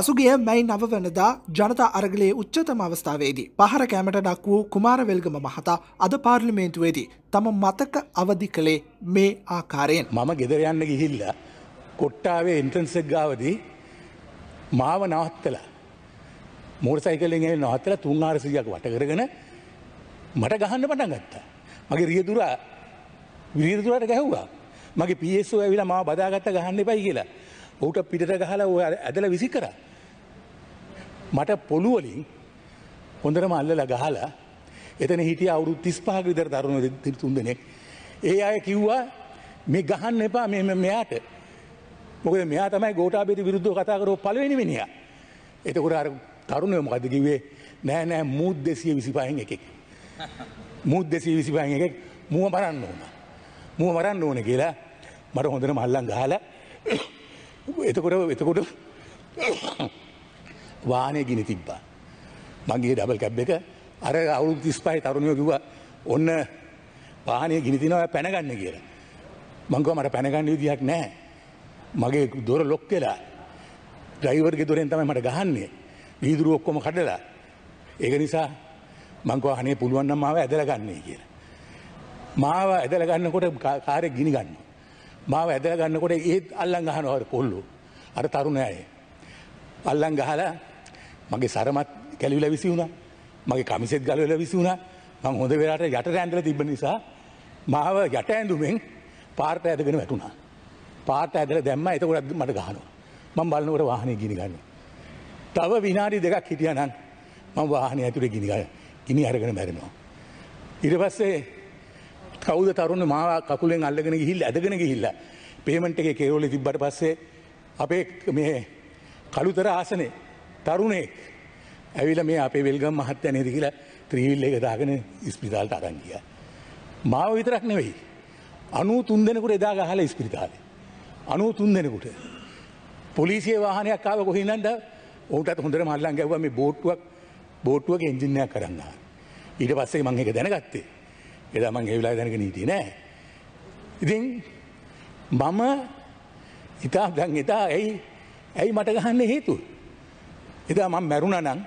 පසුගිය මැයි නව වනදා ජනතා අරගලේ උච්චතම අවස්ථාවේදී පහර කෑමට ඩක් වූ කුමාරවෙල්ගම මහතා අද පාර්ලිමේන්තුවේදී තම මතක අවදි කළේ මේ ආකාරයෙන්. මම ගෙදරයන්න ගිහිල්ල කොට්ටාවේ එන්ට්‍රන්සක් ගාවදී මාව නවත්තල මෝර්සයිකලෙන් නවත්තල තුන්ආරසියක් වටකරගෙන මට ගහන්න පටන් ගත්තා. මගේ රියදුරා විරිදුරට ගැහ්වා මගේ පියස්සෝ ඇවිලා මා බදාගත්ත ගහන්න එපයි කියලා ඔහුට පිටට ගහලා ඔය ඇදලා විසි කරා. මට පොළුවලින් හොඳටම අල්ලලා ගහලා එතන හිටිය අවුරුදු 35ක විතර තරුණ තුන් දෙනෙක්. ඒ අය කිව්වා මේ ගහන්න එපා මේ මෙයාට. මොකද මෙයා තමයි ගෝඨාභය විරුද්ධව කතා කරව පළවෙනි මිනිහා. එතකොට අර තරුණය මොකද කිව්වේ? නෑ නෑ මූත් 225න් එකෙක්. මූත් 225න් එකෙක් මුව මරන්න ඕන. මුව මරන්න ඕන කියලා මට හොඳට මල්ලන් ගහලා එතකොට එතකොට වානය ගිනි තිබ්බා. මගේ ඩබල් කැබ් එක අර අවුරු තිස්පයි තරුණයෝ කිව්වා ඔන්න පානය ගිනිතිනවා පැනගන්න කියලා. මංකව මට පැනගන්න විදිහක් නෑ. මගේ දොර ලොක් වෙලා ඩ්‍රයිවර්ගේ දොරෙන් තමයි මට ගහන්නේ. වීදුරු ඔක්කොම කඩලා. ඒක නිසා මංකව අනේ පුළුවන් නම් මාව ඇදලා ගන්නයි කියලා. මාව ඇදලා ගන්නකොට කාරේ ගිනි ගන්නවා. මාව ඇදලා ගන්නකොට ඒත් අල්ලන් ගහනවා අර කොල්ලෝ. අර තරුණ අය. අල්ලන් ගහලා මගේ සරමත් කැලිවිලා විසි වුණා. මගේ කමිසෙත් ගලවලා විසි වුණා. මම හොඳ වෙලාවට යට ඇඳලා තිබ්බ නිසා මාව යට ඇඳුමෙන් පාරට ඇදගෙන වැටුණා. පාරට ඇදලා දැම්මා. එතකොට මට ගහනවා. මම බලනකොට වාහනේ ගිනි ගන්නවා. තව විනාඩි දෙකක් හිටියා නම් මම වාහනේ ඇතුලේ ගිනි ගිනි අරගෙන මැරෙනවා. ඊට පස්සේ කවුද තරුණ මා කකුලෙන් අල්ලගෙන ගිහිල් ඇදගෙන ගිහිල්ල. පේමෙන්ට් එක කෙවල තිබ්බට පස්සේ අපේ මේ කළුතර ආසනේ තරුණෙක් ඇවිල මේ අපේ වෙල්ගම් මහත්ත නේද කියලා ත්‍රීවිල්ල එක දාගෙන ඉස්පිතාලට අරංගිය. මාව විතරක් නෙවෙයි. අනු තුන් දෙෙනකුට එදා ගහල ඉස්පිරිතාලේ. අනු තුන් දෙෙනකුට. පොලිසිය වාහනයක් කාව කොහිනන්ට ඔහුටත් හොඳර මල්ලන් ගැව මේ බෝට්ටුවක් බෝට්ටුවක එංජිනයක් කරන්න. ඊට පස්සේ මං එක දැනගත්තේ. එදා මං ඒ වෙලාවේ දැනගෙන හිටියේ නෑ. ඉතින් මම ඉතා දැන් ඉතා ඇයි ඇයි මට ගහන්න හේතුව? එදා මම මැරුණා නම්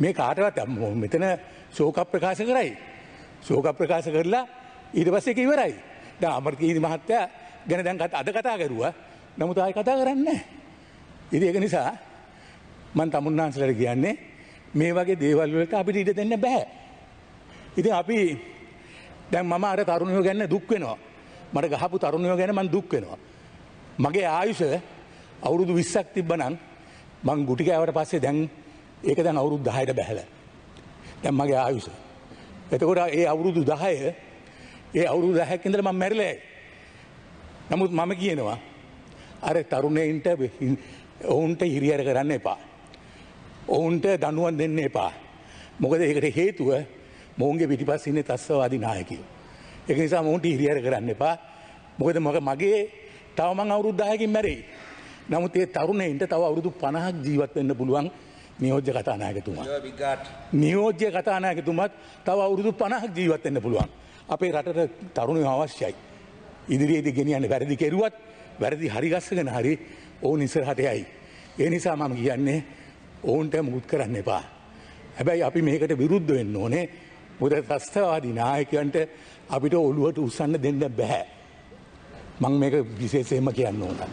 මේ කාටවත් මෙතන ශෝක ප්‍රකාශ කරයි. ශෝක ප්‍රකාශ කරලා ඊට පස්සේ ඒක ඉවරයි. දැන් අමරකීර්ති මහත්තයා ගැන දැන් අද කතා කරුවා. නමුත් ආයෙ කතා කරන්නේ නැහැ. ඉතින් ඒක නිසා මම තමුන්නාන්සලට කියන්නේ මේ වගේ දේවල් වලට අපිට ඉඩ දෙන්න බෑ. ඉතින් අපි දැන් මම අර තරුණයෝ ගැන්න දුක් වෙනවා. මට ගහපු තරුණයෝ ගැන මං දුක් වෙනවා. මගේ ආයුෂ අවුරුදු 20ක් තිබ්බනම් මං ගුටි කෑවට පස්සේ දැන් ඒක දැන් අවුරුදු 10ට බැහැලා. දැන් මගේ ආයුෂ. එතකොට ඒ අවුරුදු 10 ඒ අවුරුදු 10ක් ඉඳලා මං මැරිලා යයි. නමුත් මම කියනවා අර තරුණයින්ට ඔවුන්ට හිරිහැර කරන්න එපා. ඔවුන්ට දනුවන් දෙන්න එපා. මොකද ඒකට හේතුව මොවන්ගේ පිටිපස් ඉන්න තස්වවාදී නායකෝ. එක නිසා මොහුන්ට හිරියර කරන්න එපා මොකද මොක මගේ තවමං අවුරුද්ධායකින් මැරෙයි. නමුත් ඒ තරුණයින්ට තව අවුරුදු පණහක් ජීවත් වෙන්න පුළුවන් නියෝජ්‍ය කතානායකතුමා. නියෝජ්‍ය කතානායකතුමත් තව අවුරුදු පණහක් ජීවත් වෙන්න පුළුවන්. අපේ රටට තරුණය අවශ්‍යයි. ඉදිරියේදී ගෙනියන්න වැරදි කෙරුවත් වැරදි හරිගස්සගෙන හරි ඕන් ඉස්සරහට යයි. ඒ නිසා මම කියන්නේ ඔවුන්ට මුකුත් කරන්න එපා. හැබැයි අපි මේකට විරුද්ධ වෙන්න ඕනේ බුදත්‍රස්ථවාදී නායකයන්ට අපිට ඔළුවට උසන්න දෙන්න බැහැ. මං මේක විශේෂයෙන්ම කියන්න ඕන.